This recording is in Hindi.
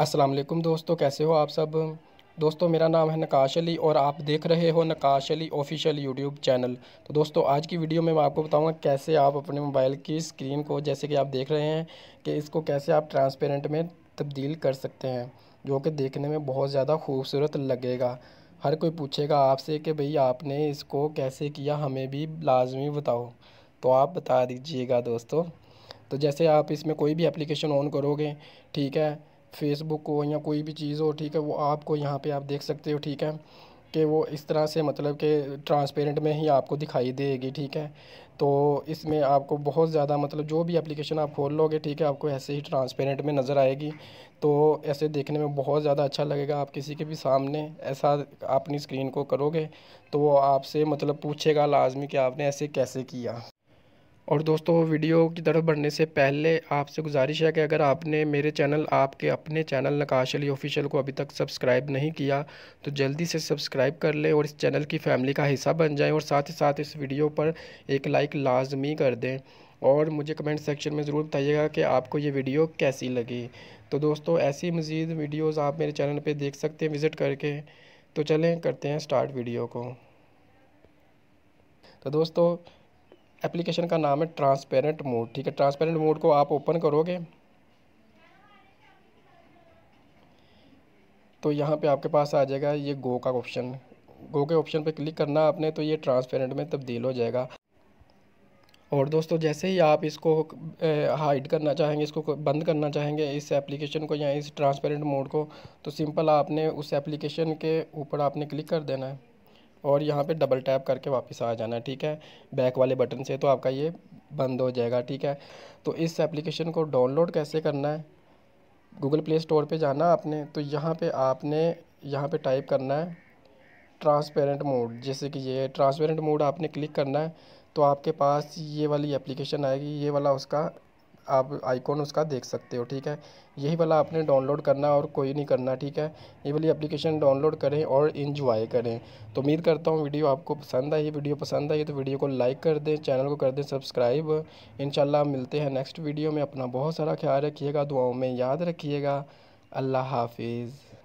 असलम दोस्तों कैसे हो आप सब दोस्तों मेरा नाम है नकाश अली और आप देख रहे हो Nakash Ali official YouTube channel तो दोस्तों आज की वीडियो में मैं आपको बताऊंगा कैसे आप अपने मोबाइल की स्क्रीन को जैसे कि आप देख रहे हैं कि इसको कैसे आप ट्रांसपेरेंट में तब्दील कर सकते हैं जो कि देखने में बहुत ज़्यादा खूबसूरत लगेगा हर कोई पूछेगा आपसे कि भई आपने इसको कैसे किया हमें भी लाजमी बताओ तो आप बता दीजिएगा दोस्तों तो जैसे आप इसमें कोई भी एप्लीकेशन ऑन करोगे ठीक है फेसबुक हो या कोई भी चीज़ हो ठीक है वो आपको यहाँ पे आप देख सकते हो ठीक है कि वो इस तरह से मतलब कि ट्रांसपेरेंट में ही आपको दिखाई देगी ठीक है तो इसमें आपको बहुत ज़्यादा मतलब जो भी एप्लीकेशन आप खोल लोगे ठीक है आपको ऐसे ही ट्रांसपेरेंट में नज़र आएगी तो ऐसे देखने में बहुत ज़्यादा अच्छा लगेगा आप किसी के भी सामने ऐसा अपनी स्क्रीन को करोगे तो वो आपसे मतलब पूछेगा लाजमी कि आपने ऐसे कैसे किया और दोस्तों वीडियो की तरफ बढ़ने से पहले आपसे गुजारिश है कि अगर आपने मेरे चैनल आपके अपने चैनल नकाश अली ऑफिशियल को अभी तक सब्सक्राइब नहीं किया तो जल्दी से सब्सक्राइब कर लें और इस चैनल की फैमिली का हिस्सा बन जाएं और साथ ही साथ इस वीडियो पर एक लाइक लाजमी कर दें और मुझे कमेंट सेक्शन में ज़रूर बताइएगा कि आपको ये वीडियो कैसी लगी तो दोस्तों ऐसी मज़ीद वीडियोज़ आप मेरे चैनल पर देख सकते हैं विज़िट करके तो चलें करते हैं स्टार्ट वीडियो को तो दोस्तों एप्लीकेशन का नाम है ट्रांसपेरेंट मोड ठीक है ट्रांसपेरेंट मोड को आप ओपन करोगे तो यहाँ पे आपके पास आ जाएगा ये गो का ऑप्शन गो के ऑप्शन पे क्लिक करना आपने तो ये ट्रांसपेरेंट में तब्दील हो जाएगा और दोस्तों जैसे ही आप इसको हाइड करना चाहेंगे इसको बंद करना चाहेंगे इस एप्लीकेशन को या इस ट्रांसपेरेंट मोड को तो सिंपल आपने उस एप्लीकेशन के ऊपर आपने क्लिक कर देना है और यहाँ पे डबल टैप करके वापस आ जाना है ठीक है बैक वाले बटन से तो आपका ये बंद हो जाएगा ठीक है तो इस एप्लीकेशन को डाउनलोड कैसे करना है गूगल प्ले स्टोर पे जाना आपने तो यहाँ पे आपने यहाँ पे टाइप करना है ट्रांसपेरेंट मोड जैसे कि ये ट्रांसपेरेंट मोड आपने क्लिक करना है तो आपके पास ये वाली एप्लीकेशन आएगी ये वाला उसका आप आइकॉन उसका देख सकते हो ठीक है यही वाला आपने डाउनलोड करना और कोई नहीं करना ठीक है ये वाली एप्लीकेशन डाउनलोड करें और इन्जॉय करें तो उम्मीद करता हूँ वीडियो आपको पसंद आई वीडियो पसंद आई तो वीडियो को लाइक कर दें चैनल को कर दें सब्सक्राइब इन मिलते हैं नेक्स्ट वीडियो में अपना बहुत सारा ख्याल रखिएगा दुआओं में याद रखिएगा अल्लाह हाफिज़